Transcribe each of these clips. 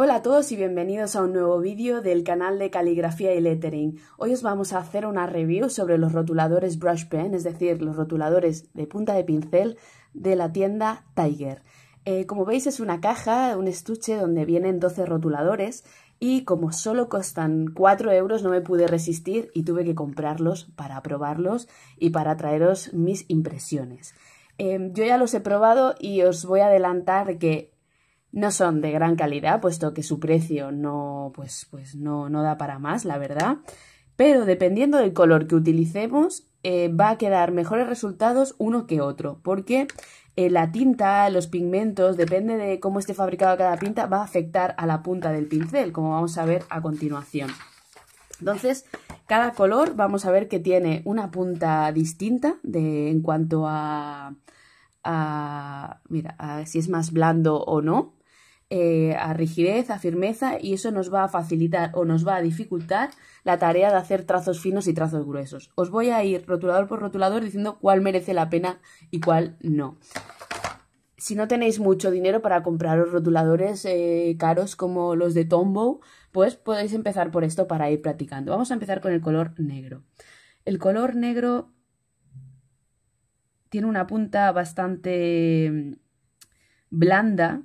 Hola a todos y bienvenidos a un nuevo vídeo del canal de caligrafía y lettering. Hoy os vamos a hacer una review sobre los rotuladores brush pen, es decir, los rotuladores de punta de pincel de la tienda Tiger. Eh, como veis es una caja, un estuche donde vienen 12 rotuladores y como solo costan 4 euros no me pude resistir y tuve que comprarlos para probarlos y para traeros mis impresiones. Em, yo ya los he probado y os voy a adelantar que no son de gran calidad, puesto que su precio no, pues, pues, no, no da para más, la verdad. Pero dependiendo del color que utilicemos, eh, va a quedar mejores resultados uno que otro, porque eh, la tinta, los pigmentos, depende de cómo esté fabricado cada pinta, va a afectar a la punta del pincel, como vamos a ver a continuación. Entonces, cada color vamos a ver que tiene una punta distinta de, en cuanto a, mira, a si es más blando o no. Eh, a rigidez, a firmeza y eso nos va a facilitar o nos va a dificultar la tarea de hacer trazos finos y trazos gruesos. Os voy a ir rotulador por rotulador diciendo cuál merece la pena y cuál no. Si no tenéis mucho dinero para compraros rotuladores eh, caros como los de Tombow, pues podéis empezar por esto para ir practicando. Vamos a empezar con el color negro. El color negro tiene una punta bastante mm, blanda,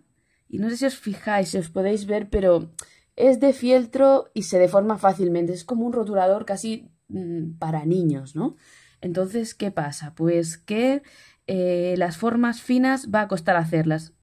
y no sé si os fijáis, si os podéis ver, pero es de fieltro y se deforma fácilmente. Es como un rotulador casi mm, para niños, ¿no? Entonces, ¿qué pasa? Pues que eh, las formas finas va a costar hacerlas.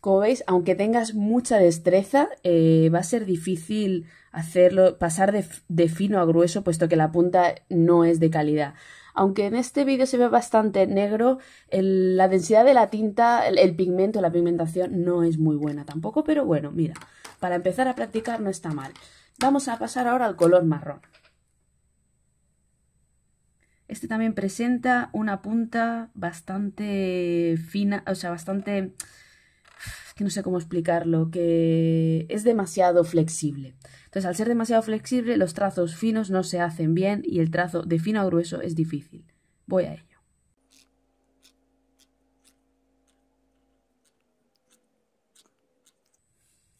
Como veis, aunque tengas mucha destreza, eh, va a ser difícil hacerlo, pasar de fino a grueso, puesto que la punta no es de calidad. Aunque en este vídeo se ve bastante negro, la densidad de la tinta, el pigmento, la pigmentación no es muy buena tampoco, pero bueno, mira, para empezar a practicar no está mal. Vamos a pasar ahora al color marrón. Este también presenta una punta bastante fina, o sea, bastante... que no sé cómo explicarlo, que es demasiado flexible. Entonces, al ser demasiado flexible, los trazos finos no se hacen bien y el trazo de fino a grueso es difícil. Voy a ello.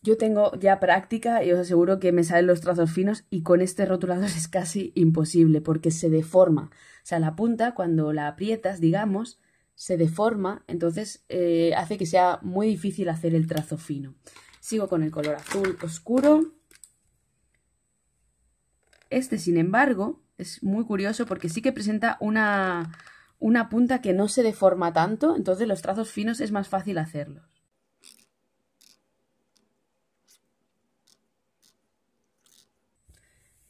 Yo tengo ya práctica y os aseguro que me salen los trazos finos y con este rotulador es casi imposible porque se deforma. O sea, la punta cuando la aprietas, digamos, se deforma, entonces eh, hace que sea muy difícil hacer el trazo fino. Sigo con el color azul oscuro. Este, sin embargo, es muy curioso porque sí que presenta una, punta que no se deforma tanto, entonces los trazos finos es más fácil hacerlos.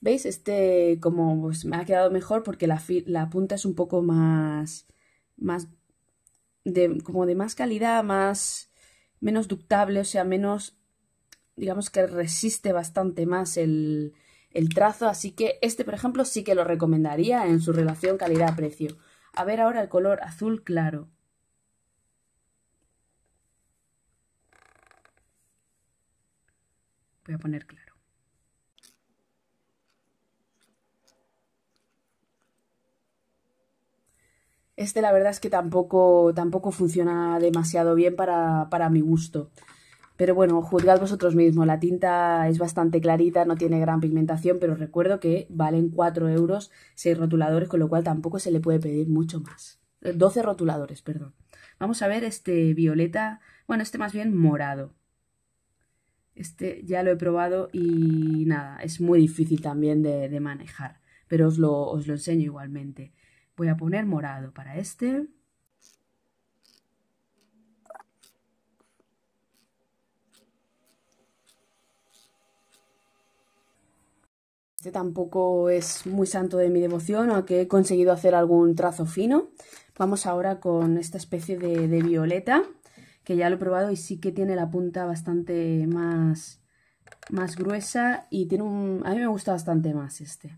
¿Veis? Este como pues, me ha quedado mejor porque la, punta es un poco más, más de, como de más calidad, más, menos ductable, o sea, menos, digamos que resiste bastante más el, el trazo, así que este, por ejemplo, sí que lo recomendaría en su relación calidad-precio. A ver ahora el color azul claro. Voy a poner claro. Este la verdad es que tampoco, tampoco funciona demasiado bien para, para mi gusto. Pero bueno, juzgad vosotros mismos. La tinta es bastante clarita, no tiene gran pigmentación, pero recuerdo que valen 4 euros 6 rotuladores, con lo cual tampoco se le puede pedir mucho más. 12 eh, rotuladores, perdón. Vamos a ver este violeta, bueno, este más bien morado. Este ya lo he probado y nada, es muy difícil también de, manejar, pero os lo, os lo enseño igualmente. Voy a poner morado para este. Este tampoco es muy santo de mi devoción, a que he conseguido hacer algún trazo fino. Vamos ahora con esta especie de, violeta, que ya lo he probado y sí que tiene la punta bastante más, gruesa y tiene un... a mí me gusta bastante más este.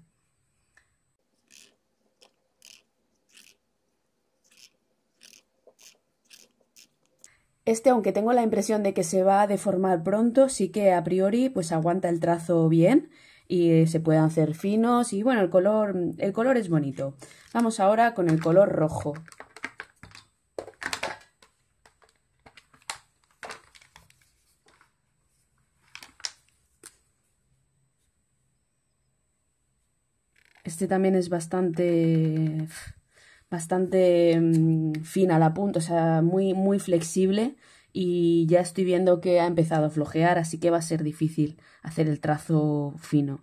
Este, aunque tengo la impresión de que se va a deformar pronto, sí que a priori pues aguanta el trazo bien y eh, se pueden hacer finos y bueno, el color, el color es bonito. Vamos ahora con el color rojo. Este también es bastante, bastante mm, a la punta, o sea, muy, muy flexible y ya estoy viendo que ha empezado a flojear, así que va a ser difícil hacer el trazo fino.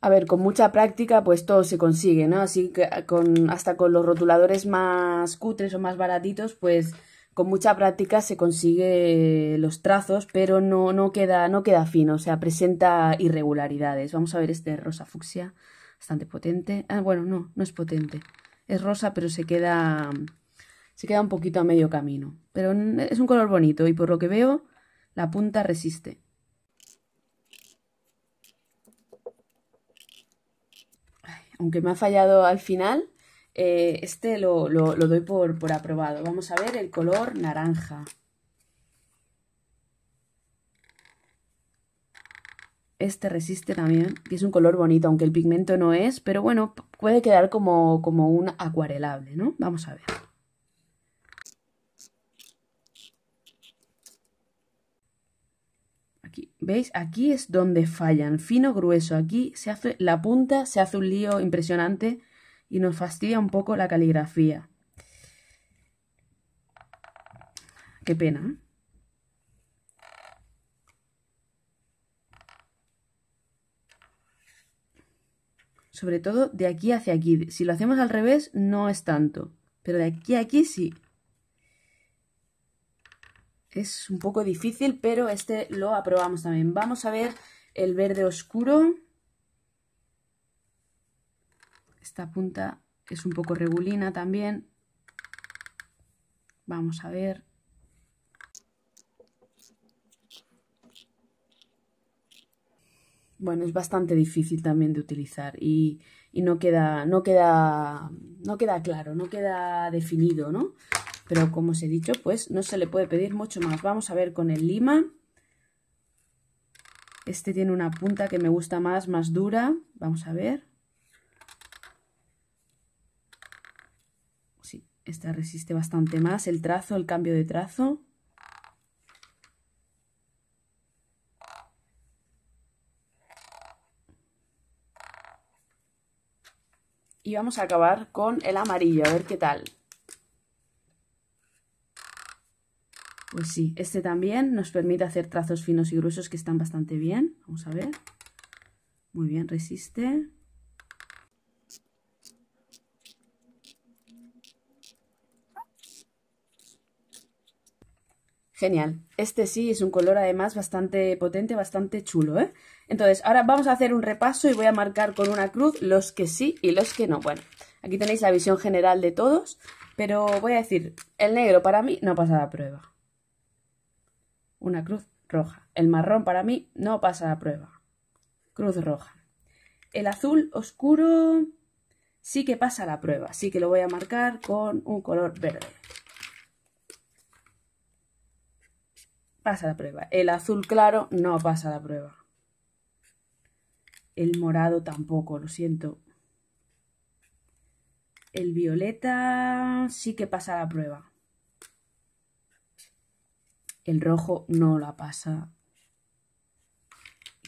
A ver, con mucha práctica pues todo se consigue, ¿no? Así que eh, con, hasta con los rotuladores más cutres o más baratitos pues con mucha práctica se consigue los trazos, pero no, no, queda, no queda fino, o sea, presenta irregularidades. Vamos a ver este rosa fucsia bastante potente. Ah, bueno, no, no es potente. Es rosa, pero se queda, se queda un poquito a medio camino. Pero es un color bonito y por lo que veo, la punta resiste. aunque me ha fallado al final, eh, este lo, lo, doy por, por aprobado. Vamos a ver el color naranja. Este resiste también. que es un color bonito, aunque el pigmento no es. Pero bueno, puede quedar como, como un acuarelable, ¿no? Vamos a ver. Aquí, ¿veis? Aquí es donde fallan, fino, grueso, aquí se hace la punta, se hace un lío impresionante y nos fastidia un poco la caligrafía. Qué pena. ¿eh? sobre todo de aquí hacia aquí. Si lo hacemos al revés, no es tanto. Pero de aquí a aquí sí. Es un poco difícil, pero este lo aprobamos también. Vamos a ver el verde oscuro. Esta punta es un poco regulina también. Vamos a ver. bueno, es bastante difícil también de utilizar y, no, queda, no, queda, no queda claro, no queda definido, ¿no? Pero como os he dicho, pues no se le puede pedir mucho más. Vamos a ver con el lima. Este tiene una punta que me gusta más, más dura. Vamos a ver. Sí, esta resiste bastante más el trazo, el cambio de trazo. Y vamos a acabar con el amarillo, a ver qué tal. Pues sí, este también nos permite hacer trazos finos y gruesos que están bastante bien. Vamos a ver. Muy bien, resiste. Genial. Este sí es un color además bastante potente, bastante chulo, ¿eh? Entonces, ahora vamos a hacer un repaso y voy a marcar con una cruz los que sí y los que no. Bueno, aquí tenéis la visión general de todos, pero voy a decir, el negro para mí no pasa la prueba. Una cruz roja. El marrón para mí no pasa la prueba. Cruz roja. El azul oscuro sí que pasa la prueba, así que lo voy a marcar con un color verde. pasa la prueba. El azul claro no pasa la prueba. El morado tampoco, lo siento. El violeta sí que pasa la prueba. El rojo no la pasa.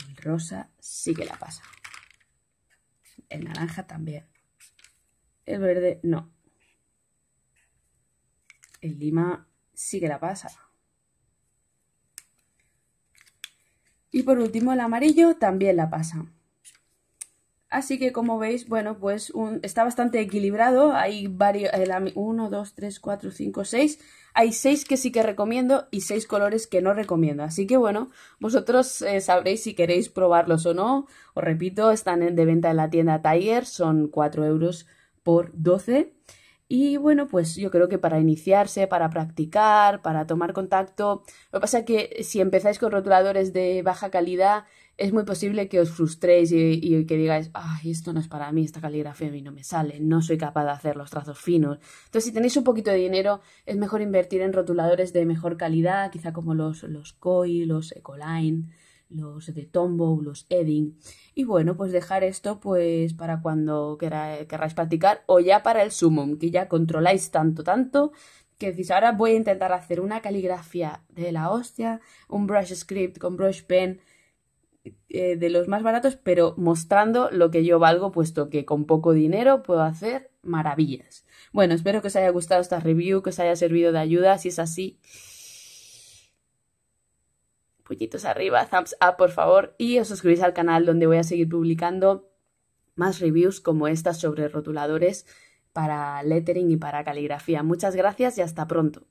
El rosa sí que la pasa. El naranja también. El verde no. El lima sí que la pasa. Y por último el amarillo también la pasa. Así que como veis, bueno, pues un, está bastante equilibrado. Hay varios, 1, 2, 3, 4, 5, 6. Hay 6 que sí que recomiendo y 6 colores que no recomiendo. Así que bueno, vosotros eh, sabréis si queréis probarlos o no. Os repito, están en, de venta en la tienda Tiger, son 4 euros por 12. Y bueno, pues yo creo que para iniciarse, para practicar, para tomar contacto, lo que pasa es que si empezáis con rotuladores de baja calidad, es muy posible que os frustréis y, que digáis, ay, esto no es para mí, esta caligrafía a mí no me sale, no soy capaz de hacer los trazos finos. Entonces, si tenéis un poquito de dinero, es mejor invertir en rotuladores de mejor calidad, quizá como los, los Koi, los Ecoline, los de Tombow, los Edding. Y bueno, pues dejar esto pues para cuando queráis practicar o ya para el Summon, que ya controláis tanto, tanto, que decís, ahora voy a intentar hacer una caligrafía de la hostia, un brush script con brush pen eh, de los más baratos, pero mostrando lo que yo valgo, puesto que con poco dinero puedo hacer maravillas. Bueno, espero que os haya gustado esta review, que os haya servido de ayuda. Si es así, Pullitos arriba, thumbs up por favor y os suscribís al canal donde voy a seguir publicando más reviews como estas sobre rotuladores para lettering y para caligrafía. Muchas gracias y hasta pronto.